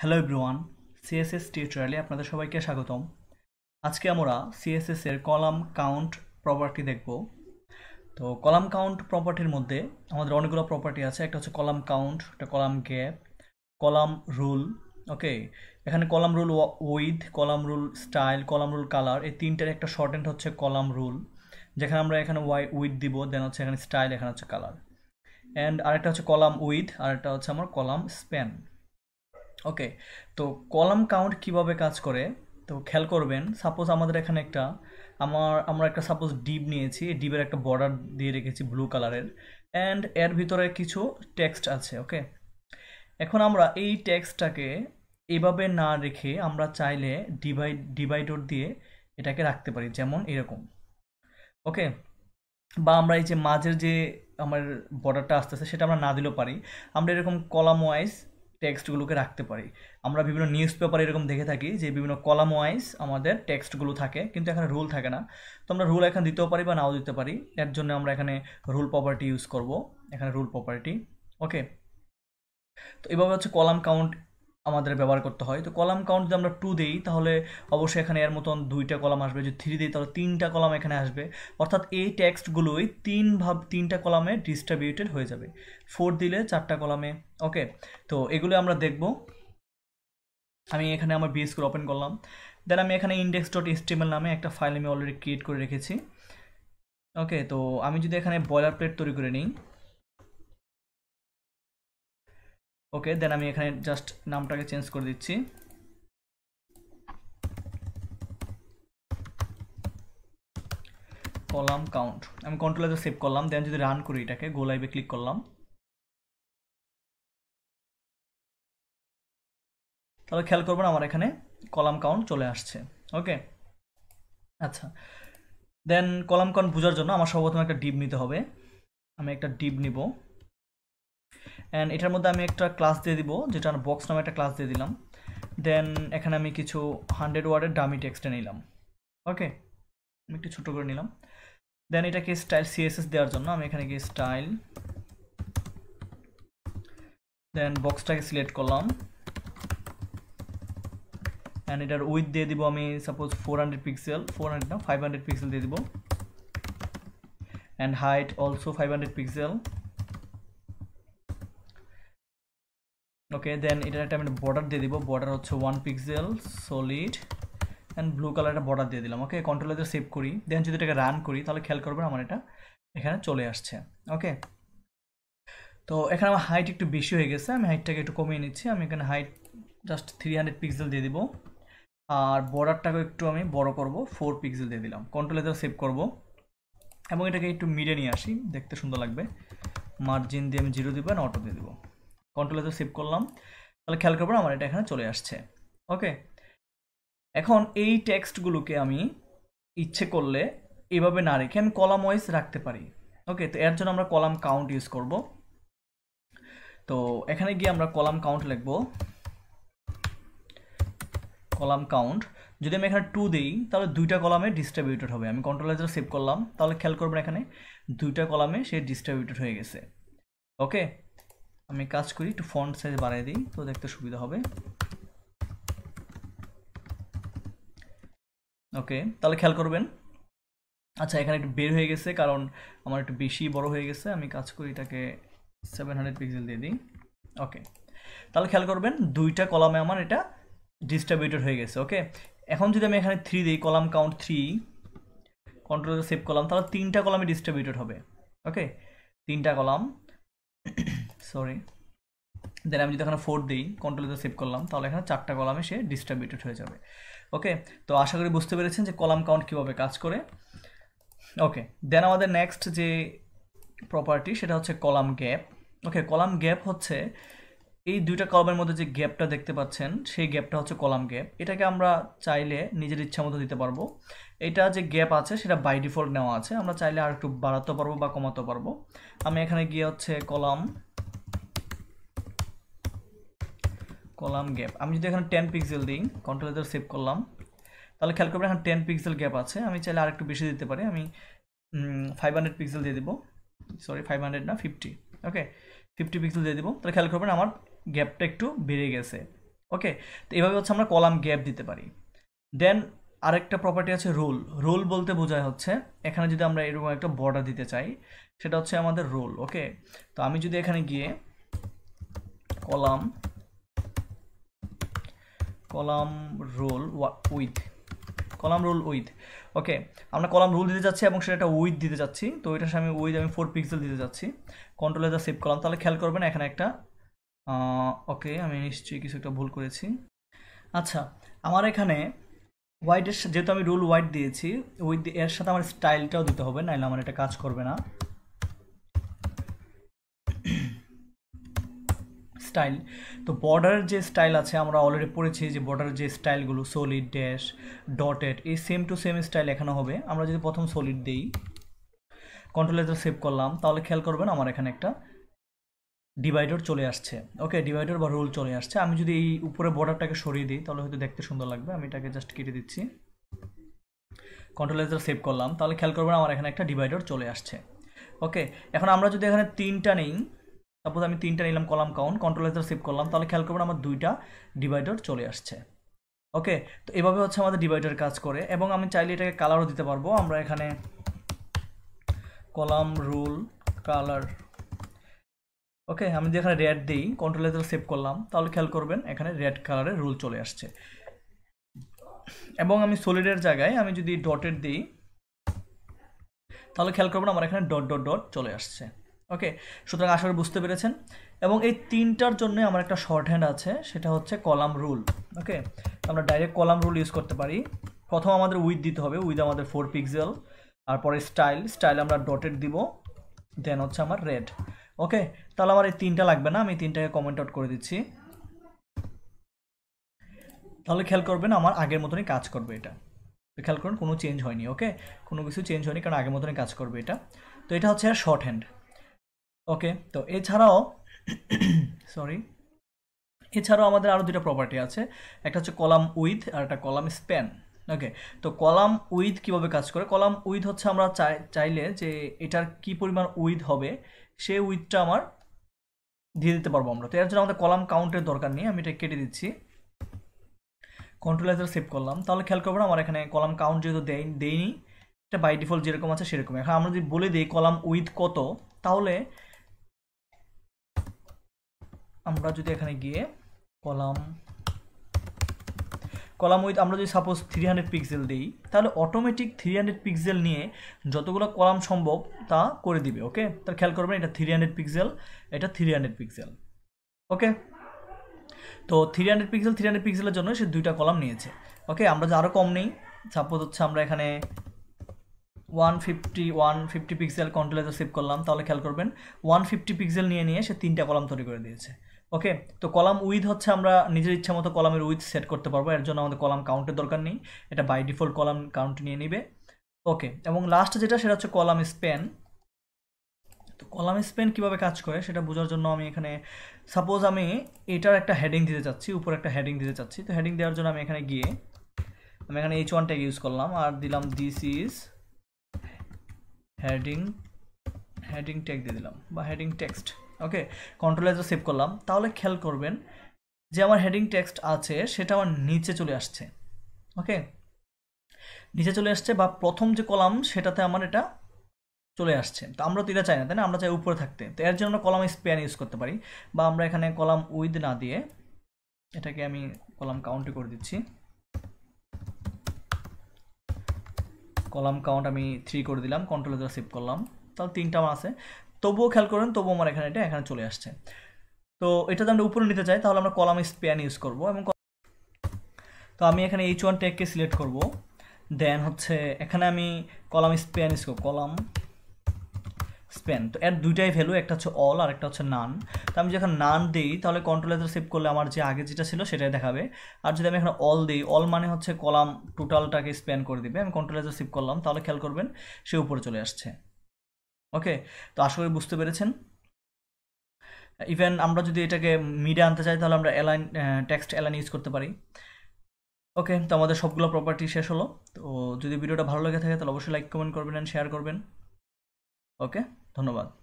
hello everyone CSS টিউটোরিয়ালে আপনাদের সবাইকে স্বাগতম আজকে আমরা সিএসএস এর কলাম কাউন্ট প্রপার্টি দেখব তো কলাম কাউন্ট প্রপার্টির মধ্যে আমাদের অনেকগুলো প্রপার্টি আছে একটা হচ্ছে কলাম কাউন্ট একটা column gap column rule okay এখানে column rule with column rule style column rule colour এই তিনটার একটা শর্ট এন্ড হচ্ছে কলাম রুল যেখানে আমরা এখানে ওয়াই উইথ দিব দেন হচ্ছে এখানে স্টাইল এখানে হচ্ছে কালার অ্যান্ড আরেকটা হচ্ছে কলাম উইথ আরেকটা হচ্ছে আমার কলাম স্প্যান ওকে তো কলাম কাউন্ট কিভাবে কাজ করে তো খেয়াল করবেন সাপোজ আমাদের এখানে একটা আমার আমরা একটা সাপোজ ডিপ নিয়েছি ডিপের একটা বর্ডার দিয়ে রেখেছি ব্লু কালারের অ্যান্ড এর ভিতরে কিছু টেক্সট আছে ওকে এখন আমরা এই টেক্সটটাকে এভাবে না রেখে আমরা চাইলে ডিভাইড ডিভাইডর দিয়ে এটাকে রাখতে পারি যেমন এরকম ওকে বা আমরা এই যে মাঝের যে আমার বর্ডারটা আসতেছে সেটা আমরা না দিলেও পারি আমরা এরকম কলাম ওয়াইজ টেক্সটগুলোকে রাখতে পারি আমরা বিভিন্ন নিউজ পেপার এরকম দেখে থাকি যে বিভিন্ন কলাম ওয়াইজ আমাদের টেক্সটগুলো থাকে কিন্তু এখানে রুল থাকে না তো আমরা রুল এখানে দিতেও পারি বা নাও দিতে পারি এর জন্য আমরা এখানে রুল প্রপার্টি ইউজ করব এখানে রুল প্রপার্টি ওকে তো এভাবে হচ্ছে কলাম কাউন্ট আমাদের ব্যবহার করতে হয় তো কলাম কাউন্ট যদি আমরা টু দিই তাহলে অবশ্যই এখানে এর মতন দুইটা কলাম আসবে যদি থ্রি দিই তাহলে তিনটা কলাম এখানে আসবে অর্থাৎ এই টেক্সটগুলোই তিন ভাব তিনটা কলামে ডিস্ট্রিবিউটেড হয়ে যাবে ফোর দিলে চারটা কলামে ওকে তো এগুলো আমরা দেখব আমি এখানে আমার বিএসকে ওপেন করলাম দেন আমি এখানে ইন্ডেক্স ডট এস্টিমেল নামে একটা ফাইল আমি অলরেডি ক্রিয়েট করে রেখেছি ওকে তো আমি যদি এখানে বয়লার প্লেট তৈরি করে নিই ওকে দেন আমি এখানে জাস্ট নামটাকে চেঞ্জ করে দিচ্ছি কলাম কাউন্ট আমি কন্ট্রোলে সেভ করলাম দেন যদি রান করি এটাকে গো লাইভে ক্লিক করলাম তাহলে খেয়াল করবেন আমার এখানে কলাম কাউন্ট চলে আসছে ওকে আচ্ছা দেন কলাম কাউন্ট বোঝার জন্য আমার সর্বপ্রথম একটা ডিপ নিতে হবে আমি একটা ডিপ নিব অ্যান্ড এটার মধ্যে আমি একটা ক্লাস দিয়ে দিব যেটা বক্স নামে একটা ক্লাস দিয়ে দিলাম দেন এখানে আমি কিছু হান্ড্রেড ওয়ার্ডের ডামি টেক্সটে নিলাম ওকে আমি একটু ছোটো করে নিলাম দেন এটাকে স্টাইল সিএসএস দেওয়ার জন্য আমি এখানে গিয়ে স্টাইল দেন বক্সটাকে সিলেক্ট করলাম অ্যান্ড এটার উইথ দিয়ে দিব আমি suppose four hundred pixel four hundred না ফাইভ হান্ড্রেড পিক্সেল দিয়ে দিব and height also five hundred pixel okay then এটার একটা আমি বর্ডার দিয়ে দিব বর্ডার হচ্ছে one pixel solid and blue কালারটা বর্ডার দিয়ে দিলাম ওকে কন্ট্রোলার সেভ করি দেন যদি এটাকে রান করি তাহলে খেয়াল করবেন আমার এটা এখানে চলে আসছে ওকে তো এখানে আমার হাইট একটু বেশি হয়ে গেছে আমি হাইটটাকে একটু কমিয়ে নিচ্ছি আমি এখানে height just three hundred pixel দিয়ে দিব আর বর্ডারটাকে একটু আমি বড় করব ফোর পিক্সেল দিয়ে দিলাম কন্ট্রোলেজার সেভ করব এবং এটাকে একটু মিডে নিয়ে আসি দেখতে সুন্দর লাগবে মার্জিন দিয়ে আমি জিরো দিব না অটো দিয়ে দেবো কন্ট্রোলে তো সেভ করলাম তাহলে খেয়াল করবো আমার এটা এখানে চলে আসছে ওকে এখন এই টেক্সটগুলোকে আমি ইচ্ছে করলে এভাবে না রেখে আমি কলাম ওয়াইজ রাখতে পারি ওকে তো এর জন্য আমরা কলাম কাউন্ট ইউজ করব তো এখানে গিয়ে আমরা কলাম কাউন্ট লিখব কলাম কাউন্ট যদি আমি এখানে টু দিই তাহলে দুইটা কলামে ডিস্ট্রিবিউটেড হবে আমি কন্ট্রোলাইজার সেভ করলাম তাহলে খেয়াল করবেন এখানে দুইটা কলামে সে ডিস্ট্রিবিউটেড হয়ে গেছে ওকে আমি কাজ করি একটু ফন্ট সাইজ বাড়াই দিই তো দেখতে সুবিধা হবে ওকে তাহলে খেয়াল করবেন আচ্ছা এখানে একটু বের হয়ে গেছে কারণ আমার একটু বেশি বড় হয়ে গেছে আমি কাজ করি এটাকে সেভেন হান্ড্রেড পিক্সেল দিয়ে দিই ওকে তাহলে খেয়াল করবেন দুইটা কলামে আমার এটা ডিস্ট্রিবিউটেড হয়ে গেছে ওকে এখন যদি আমি এখানে থ্রি দিই column count three control save column তাহলে তিনটা কলামে ডিস্ট্রিবিউটেড হবে ওকে তিনটা কলাম সরি দেন আমি যদি এখানে ফোর দিই কন্ট্রোলে সেভ করলাম তাহলে এখানে চারটা কলামে সে ডিস্ট্রিবিউটেড হয়ে যাবে ওকে তো আশা করি বুঝতে পেরেছেন যে কলাম কাউন্ট কীভাবে কাজ করে ওকে দেন আমাদের নেক্সট যে প্রপার্টি সেটা হচ্ছে column gap okay column gap হচ্ছে এই দুইটা কলামের মধ্যে যে গ্যাপটা দেখতে পাচ্ছেন সেই গ্যাপটা হচ্ছে কলাম গ্যাপ এটাকে আমরা চাইলে নিজের ইচ্ছা মতো দিতে পারবো এটা যে গ্যাপ আছে সেটা বাই ডিফল্ট নেওয়া আছে আমরা চাইলে আর একটু বাড়াতে পারবো বা কমাতে পারবো আমি এখানে গিয়ে হচ্ছে কলাম কলাম গ্যাপ আমি যদি এখানে টেন পিক্সেল দিই কন্ট্রোল ধরে সেভ করলাম তাহলে খেয়াল করবেন এখানে টেন পিক্সেল গ্যাপ আছে আমি চাইলে আর একটু বেশি দিতে পারি আমি ফাইভ হান্ড্রেড পিক্সেল দিয়ে দেবো সরি ফাইভ হান্ড্রেড না ফিফটি ওকে ফিফটি পিক্সেল দিয়ে দেবো তাহলে খেয়াল করবেন আমার গ্যাপটা একটু বেড়ে গেছে ওকে তো এভাবে হচ্ছে আমরা কলাম গ্যাপ দিতে পারি দেন আরেকটা প্রপার্টি আছে রোল রোল বলতে বোঝায় হচ্ছে এখানে যদি আমরা এরকম একটা বর্ডার দিতে চাই সেটা হচ্ছে আমাদের রোল ওকে তো আমি যদি এখানে গিয়ে column column rule width column rule width okay আমরা কলাম রোল দিতে যাচ্ছি এবং সেটা একটা উইথ দিতে যাচ্ছি তো এটার সামনে উইথ আমি ফোর পিক্সেল দিতে যাচ্ছি কন্ট্রোলে যা সেভ করলাম তাহলে খেয়াল করবেন এখানে একটা ওকে আমি নিশ্চয়ই কিছু একটা ভুল করেছি আচ্ছা আমার এখানে হোয়াইটের যেহেতু আমি রোল হোয়াইট দিয়েছি উইথ এর সাথে আমার স্টাইলটাও দিতে হবে নাহলে আমার এটা কাজ করবে না স্টাইল তো বর্ডারের যে স্টাইল আছে আমরা অলরেডি পড়েছি যে বর্ডারের যে স্টাইলগুলো সলিড ড্যাশ ডটেড এই সেম টু সেম স্টাইল এখানে হবে আমরা যদি প্রথম সলিড দিই কন্ট্রোলেজার সেভ করলাম তাহলে খেয়াল করবেন আমার এখানে একটা ডিভাইডার চলে আসছে ওকে ডিভাইডার বা রোল চলে আসছে আমি যদি এই উপরে বর্ডারটাকে সরিয়ে দিই তাহলে হয়তো দেখতে সুন্দর লাগবে আমি এটাকে জাস্ট কেটে দিচ্ছি কন্ট্রোলেজার সেভ করলাম তাহলে খেয়াল করবেন আমার এখানে একটা ডিভাইডার চলে আসছে ওকে এখন আমরা যদি এখানে তিনটা নেই সাপোজ আমি তিনটা নিলাম কলাম কাউন্ট কন্ট্রোলাইজার সেভ করলাম তাহলে খেয়াল করবেন আমার দুইটা ডিভাইডার চলে আসছে ওকে তো এভাবে হচ্ছে আমাদের ডিভাইডার কাজ করে এবং আমি চাইলে এটাকে কালারও দিতে পারবো আমরা এখানে কলাম রুল কালার ওকে আমি যেখানে রেড দিই কন্ট্রোলাইজার সেভ করলাম তাহলে খেয়াল করবেন এখানে রেড কালারের রুল চলে আসছে এবং আমি সলিডের জায়গায় আমি যদি ডটের দিই তাহলে খেয়াল করবেন আমার এখানে ডট ডট ডট চলে আসছে ওকে সুতরাং আশা করি বুঝতে পেরেছেন এবং এই তিনটার জন্য আমার একটা শর্ট হ্যান্ড আছে সেটা হচ্ছে কলাম রুল ওকে আমরা ডাইরেক্ট কলাম রুল ইউজ করতে পারি প্রথম আমাদের উইথ দিতে হবে উইথ আমাদের ফোর পিক্সেল তারপরে স্টাইল স্টাইল আমরা ডটেড দিব দেন হচ্ছে আমার রেড ওকে তাহলে আমার এই তিনটা লাগবে না আমি তিনটাকে কমেন্ট আউট করে দিচ্ছি তাহলে খেয়াল করবেন আমার আগের মতনই কাজ করবে এটা তো খেয়াল করুন কোনো চেঞ্জ হয়নি ওকে কোনো কিছু চেঞ্জ হয়নি কারণ আগের মতনই কাজ করবে এটা তো এটা হচ্ছে শর্ট হ্যান্ড ওকে তো এছাড়াও সরি এছাড়াও আমাদের আরও দুটা প্রপার্টি আছে একটা হচ্ছে কলাম উইথ আর একটা কলাম স্প্যান ওকে তো কলাম উইথ কিভাবে কাজ করে কলাম উইথ হচ্ছে আমরা চাই চাইলে যে এটার কি পরিমাণ উইথ হবে সে উইথটা আমার দিয়ে দিতে পারবো আমরা তো এর জন্য আমাদের কলাম কাউন্টের দরকার নেই আমি এটা কেটে দিচ্ছি কন্ট্রোলাইজার সেভ করলাম তাহলে খেয়াল না আমার এখানে কলাম কাউন্ট যেহেতু দেয় দেয়নি এটা বাই ডিফল্ট যেরকম আছে সেরকম এখন আমরা যদি বলে দিই কলাম উইথ কত তাহলে আমরা যদি এখানে গিয়ে কলাম কলাম উইথ আমরা যদি সাপোজ থ্রি হান্ড্রেড পিক্সেল দিই তাহলে অটোমেটিক থ্রি হান্ড্রেড পিক্সেল নিয়ে যতগুলো কলাম সম্ভব তা করে দিবে ওকে তার খেয়াল করবেন এটা থ্রি হান্ড্রেড পিক্সেল এটা থ্রি হান্ড্রেড পিক্সেল ওকে তো three hundred pixel three hundred পিক্সেলের জন্য সে দুইটা কলাম নিয়েছে ওকে আমরা যে আরও কম নেই সাপোজ হচ্ছে আমরা এখানে one fifty one fifty pixel কন্ট্রোলাইজার সেভ করলাম তাহলে খেয়াল করবেন ওয়ান ফিফটি পিক্সেল নিয়ে নিয়ে সে তিনটা কলাম তৈরি করে দিয়েছে ওকে তো কলাম উইথ হচ্ছে আমরা নিজের ইচ্ছা মতো কলামের উইথ সেট করতে পারবো এর জন্য আমাদের কলাম কাউন্টের দরকার নেই এটা বাই ডিফল্ট কলাম কাউন্ট নিয়ে নিবে ওকে এবং লাস্ট যেটা সেটা হচ্ছে কলাম স্পেন তো কলাম স্পেন কীভাবে কাজ করে সেটা বোঝার জন্য আমি এখানে সাপোজ আমি এটার একটা হেডিং দিতে চাচ্ছি উপর একটা হেডিং দিতে চাচ্ছি তো হেডিং দেওয়ার জন্য আমি এখানে গিয়ে আমি এখানে এইচ ওয়ান ট্যাগ ইউজ করলাম আর দিলাম this is heading heading tag দিয়ে দিলাম বা হেডিং টেক্সট ওকে কন্ট্রোল এজও সেভ করলাম তাহলে খেয়াল করবেন যে আমার হেডিং টেক্সট আছে সেটা আমার নিচে চলে আসছে ওকে নিচে চলে আসছে বা প্রথম যে কলাম সেটাতে আমার এটা চলে আসছে তো আমরা তো এটা চাই না তাই না আমরা চাই উপরে থাকতে তো এর জন্য আমরা কলাম স্প্যান ইউজ করতে পারি বা আমরা এখানে কলাম উইথ না দিয়ে এটাকে আমি কলাম কাউন্টে করে দিচ্ছি কলাম কাউন্ট আমি থ্রি করে দিলাম কন্ট্রোলে সেভ করলাম তাহলে তিনটা আমার আছে তবুও খেয়াল করেন তবুও আমার এখানে এটা এখানে চলে আসছে তো এটাতে আমরা উপরে নিতে চাই তাহলে আমরা কলাম স্প্যান ইউজ করব এবং তো আমি এখানে এইচ ওয়ান ট্যাগকে সিলেক্ট করব দেন হচ্ছে এখানে আমি কলাম স্প্যান ইউজ করব কলাম স্প্যান তো এর দুইটাই ভ্যালু একটা হচ্ছে অল আর একটা হচ্ছে নান তো আমি যখন নান দিই তাহলে কন্ট্রোলার সেভ করলে আমার যে আগে যেটা ছিল সেটাই দেখাবে আর যদি আমি এখানে অল দিই অল মানে হচ্ছে কলাম টোটালটাকে স্প্যান করে দিবে আমি কন্ট্রোলার সেভ করলাম তাহলে খেয়াল করবেন সে উপরে চলে আসছে ওকে তো আশা করি বুঝতে পেরেছেন ইভেন আমরা যদি এটাকে মিডে আনতে চাই তাহলে আমরা অ্যালাইন টেক্সট অ্যালাইন ইউজ করতে পারি ওকে তো আমাদের সবগুলো প্রপার্টি শেষ হলো তো যদি ভিডিওটা ভালো লেগে থাকে তাহলে অবশ্যই লাইক কমেন্ট করবেন অ্যান্ড শেয়ার করবেন ওকে ধন্যবাদ